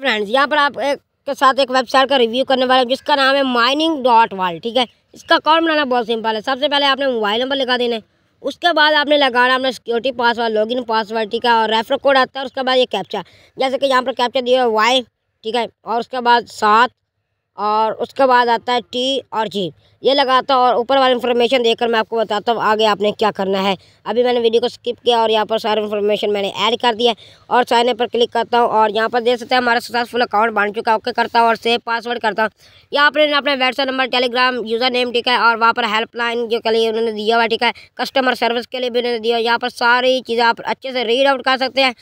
friends यहाँ पर आप एक के साथ एक वेबसाइट का रिव्यू करने वाले जिसका नाम है माइनिंग डॉट वाल ठीक है इसका अकाउंट बनाना बहुत सिंपल है सबसे पहले आपने मोबाइल नंबर लगा देना है उसके बाद आपने लगाना अपना सिक्योरिटी पासवर्ड लॉगिन पासवर्ड ठीक है और रेफर कोड आता है उसके बाद ये कैप्चा जैसे कि यहाँ पर कैप्चा दिया है वाई ठीक है और उसके बाद सात और उसके बाद आता है टी और जी ये लगाता हूँ और ऊपर वाली इन्फॉर्मेशन देकर मैं आपको बताता हूँ आगे आपने क्या करना है अभी मैंने वीडियो को स्किप किया और यहाँ पर सारी इन्फॉर्मेशन मैंने ऐड कर दिया और साइन पर क्लिक करता हूँ और यहाँ पर देख सकते हैं हमारा सक्सेसफुल अकाउंट बन चुका है ओके करता हूँ और सेव पासवर्ड करता हूँ यहाँ पर अपने WhatsApp number Telegram username ठीक है और वहाँ पर हेल्पलाइन के लिए उन्होंने दिया हुआ ठीक है कस्टमर सर्विस के लिए भी उन्होंने दिया यहाँ पर सारी चीज़ें आप अच्छे से रीड आउट कर सकते हैं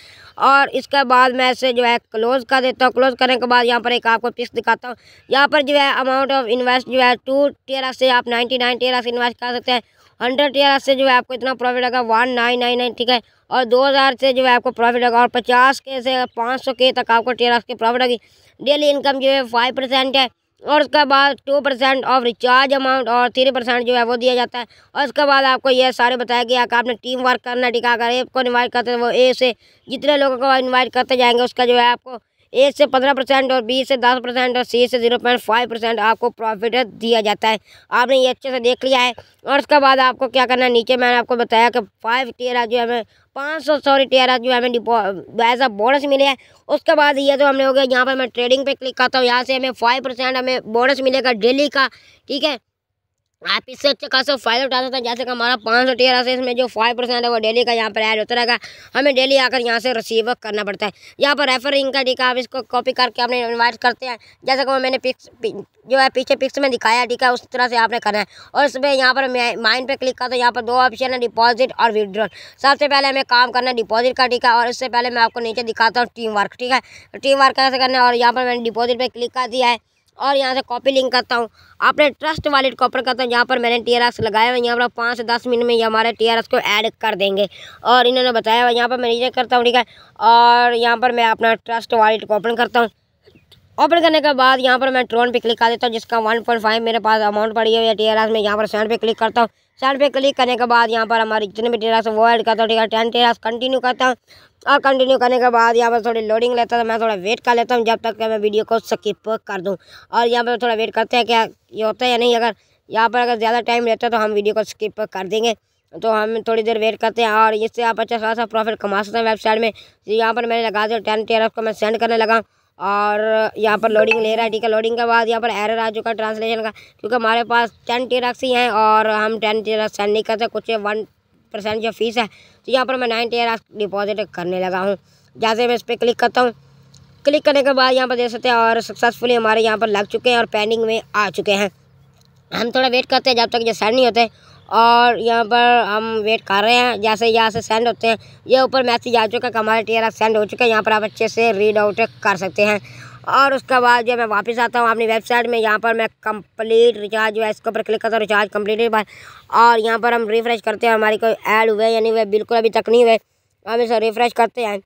और इसके बाद मैं इसे जो है क्लोज़ कर देता हूँ क्लोज़ करने के बाद यहाँ पर एक आपको पिक्स दिखाता हूँ यहाँ यहाँ पर जो है अमाउंट ऑफ इन्वेस्ट जो है टू टीयर से आप नाइन्टी नाइन टीयर से इन्वेस्ट कर सकते हैं हंड्रेड टीयर से जो है आपको इतना प्रॉफिट होगा वन नाइन नाइन नाइन ठीक है और दो हज़ार से जो है आपको प्रॉफिट होगा और पचास के से पाँच सौ के तक आपको टीयर की प्रॉफिट होगी डेली इनकम जो है फाइव परसेंट है और उसके बाद two percent of recharge amount और थ्री परसेंट जो है वो दिया जाता है और उसके बाद आपको ये सारे बताया गया कि आपने टीम वर्क करना टिका कर ए को इन्वाइट करते तो वो ए से जितने लोगों को इन्वाइट करते जाएंगे उसका जो है आपको एक से पंद्रह परसेंट और बी से दस परसेंट और सी से जीरो पॉइंट फाइव परसेंट आपको प्रॉफिट दिया जाता है आपने ये अच्छे से देख लिया है और उसके बाद आपको क्या करना है नीचे मैंने आपको बताया कि फाइव टीयर जो हमें पाँच सौ सॉरी टीयर जो हमें डिपो एज अ बोनस मिले हैं उसके बाद ये जो हमने हो गया यहाँ पर मैं ट्रेडिंग पे क्लिक करता हूँ यहाँ से हमें फाइव परसेंट हमें बोनस मिलेगा डेली का ठीक है आप इससे अच्छा खासा फायदा उठा सकते हैं जैसे कि हमारा पाँच सौ तेरह से इसमें जो फाइव परसेंट है वो डेली का यहाँ पर ऐड होता रहेगा हमें डेली आकर यहाँ से रिसीव करना पड़ता है यहाँ पर रेफरिंग का टीका आप इसको कॉपी करके आपने इन्वाइट करते हैं जैसे कि मैंने पिक्स जो है पीछे पिक्स में दिखाया टीका उस तरह से आपने करना है और इसमें यहाँ पर माइन पर क्लिक करता तो यहाँ पर दो ऑप्शन है डिपॉजिट और विड्रॉल सबसे पहले हमें काम करना है डिपॉजिट का टीका और इससे पहले मैं आपको नीचे दिखाता हूँ टीम वर्क ठीक है टीम वर्क कैसे करना है और यहाँ पर मैंने डिपॉजिट पर क्लिक कर दिया है और यहाँ से कॉपी लिंक करता हूँ आपने ट्रस्ट वालेट को ओपन करता हूँ जहाँ पर मैंने टी आर एस लगाया हुआ यहाँ पर पाँच से दस मिनट में ये हमारे टी आर एस को ऐड कर देंगे और इन्होंने बताया हुआ यहाँ पर मैं रिजेक्ट करता हूँ ठीक है और यहाँ पर मैं अपना ट्रस्ट वालेट को ओपन करता हूँ ओपन करने के बाद यहाँ पर मैं ट्रोन पे क्लिक कर देता हूँ जिसका वन पॉइंट फाइव मेरे पास अमाउंट पड़ी है टी आर में यहाँ पर सेंड पे क्लिक करता हूँ सेंड पे क्लिक करने के बाद यहाँ पर हमारी जितने भी टी वो ऐड करता हूँ ठीक है ten T R S continue करता हूँ और कंटिन्यू करने के बाद यहाँ पर थोड़ी लोडिंग लेता था मैं थोड़ा वेट कर लेता हूँ जब तक मैं वीडियो को स्किप कर दूँ और यहाँ पर थोड़ा वेट करते हैं क्या हाँ, ये होता है या नहीं अगर यहाँ पर अगर ज़्यादा टाइम रहता है तो हम वीडियो को स्किप कर देंगे तो हम थोड़ी देर वेट करते हैं और इससे आप अच्छा खासा प्रॉफिट कमा सकते हैं वेबसाइट में तो यहाँ पर मैंने लगा दिया टेन टी को मैं सेंड करने लगा और यहाँ पर लोडिंग ले रहा है ठीक है लोडिंग के बाद यहाँ पर एरर आ चुका है ट्रांसलेशन का क्योंकि हमारे पास टेन टी ही हैं और हम टेन टी सेंड नहीं करते कुछ वन परसेंट जो फीस है तो यहाँ पर मैं नाइन्टी ईयर डिपॉजिट करने लगा हूँ जैसे मैं इस पर क्लिक करता हूँ क्लिक करने के बाद यहाँ पर देख सकते हैं और सक्सेसफुली हमारे यहाँ पर लग चुके हैं और पेंडिंग में आ चुके हैं हम थोड़ा वेट करते हैं जब तक ये सेंड नहीं होते और यहाँ पर हम वेट कर रहे हैं जैसे यहाँ से सेंड होते हैं ये ऊपर मैसेज आ चुका है कि हमारे टीयर सेंड हो चुके हैं यहाँ पर आप अच्छे से रीड आउट कर सकते हैं और उसके बाद जब मैं वापस आता हूँ अपनी वेबसाइट में यहाँ पर मैं कंप्लीट रिचार्ज जो है इसके ऊपर क्लिक करता हूँ रिचार्ज कंप्लीट और यहाँ पर हम रिफ्रेश करते हैं हमारी कोई ऐड हुए या नहीं हुए बिल्कुल अभी तक नहीं हुए हम इसे रिफ्रेश करते हैं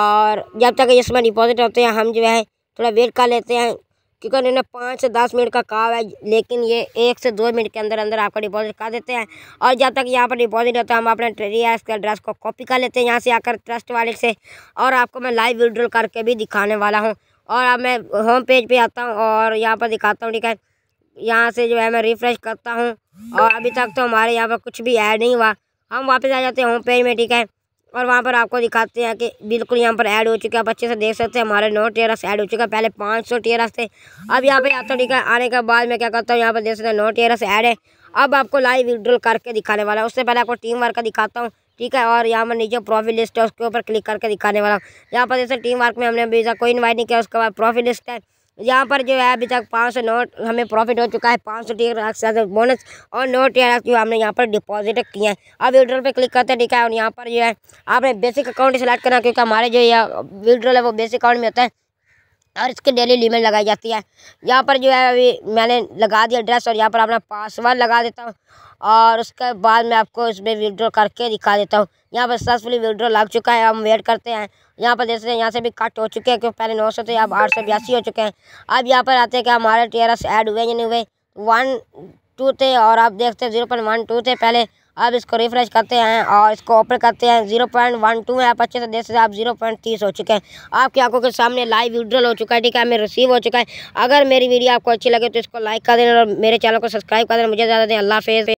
और जब तक इसमें डिपॉजिट होते हैं हम जो है थोड़ा वेट कर लेते हैं क्योंकि उन्होंने पाँच से दस मिनट का कहा है लेकिन ये एक से दो मिनट के अंदर अंदर आपका डिपॉजिट कर देते हैं और जब तक यहाँ पर डिपॉजिट होता है हम अपने ट्रेस के एड्रेस को कॉपी कर लेते हैं यहाँ से आकर ट्रस्ट वाले से और आपको मैं लाइव विड्रॉल करके भी दिखाने वाला हूँ और अब मैं होम पेज पे आता हूँ और यहाँ पर दिखाता हूँ ठीक है यहाँ से जो है मैं रिफ्रेश करता हूँ और अभी तक तो हमारे यहाँ पर कुछ भी ऐड नहीं हुआ हम वापस आ जाते हैं होम पेज में ठीक है और वहाँ पर आपको दिखाते हैं कि बिल्कुल यहाँ पर ऐड हो चुके हैं आप अच्छे से देख सकते हैं हमारे नौ टेरस ऐड हो चुके हैं पहले पाँच सौ टेरस थे अब यहाँ पे आता ठीक है आने के बाद मैं क्या करता हूँ यहाँ पर देख सकते हैं नौ टेरस ऐड है अब आपको लाइव विड्रोल करके दिखाने वाला है उससे पहले आपको टीम वर्क का दिखाता हूँ ठीक है और यहाँ पर नीचे प्रॉफिट लिस्ट है उसके ऊपर क्लिक करके दिखाने वाला यहाँ पर जैसे टीम वर्क में हमने अभी तक कोई इन्वाइट नहीं किया उसके बाद प्रॉफिट लिस्ट है यहाँ पर जो है अभी तक पाँच सौ नोट हमें प्रॉफिट हो चुका है पाँच सौ टी बोनस और नोट जो हमने यहाँ पर डिपॉजिट किए हैं अब विड्रॉल पे क्लिक करते हैं ठीक है और यहाँ पर जो है आपने बेसिक अकाउंट सेलेक्ट करना क्योंकि हमारे जो यह विड्रॉल है वो बेसिक अकाउंट में होता है और इसकी डेली लिमिट लगाई जाती है यहाँ पर जो है अभी मैंने लगा दिया एड्रेस और यहाँ पर अपना पासवर्ड लगा देता हूँ और उसके बाद मैं आपको इसमें विड्रॉ करके दिखा देता हूँ यहाँ पर सक्सेसफुली विड्रॉ लग चुका है हम वेट करते हैं यहाँ पर देख सकते हैं यहाँ से भी कट हो चुके हैं क्योंकि पहले नौ सौ थे अब आठ सौ बयासी हो चुके हैं अब यहाँ पर आते हैं कि हमारे एस ऐड हुए या नहीं हुए वन टू थे और आप देखते हैं जीरो पॉइंट वन टू थे पहले अब इसको रिफ्रेश करते हैं और इसको ओपन करते हैं जीरो पॉइंट वन टू है आप अच्छे से देख सकते हैं आप जीरो पॉइंट तीस हो चुके हैं आपकी आंखों के सामने लाइव विड्रॉल हो चुका है ठीक है हमें रिसीव हो चुका है अगर मेरी वीडियो आपको अच्छी लगे तो इसको लाइक कर देना और मेरे चैनल को सब्सक्राइब कर देना मुझे ज़्यादा दें अल्लाह फेज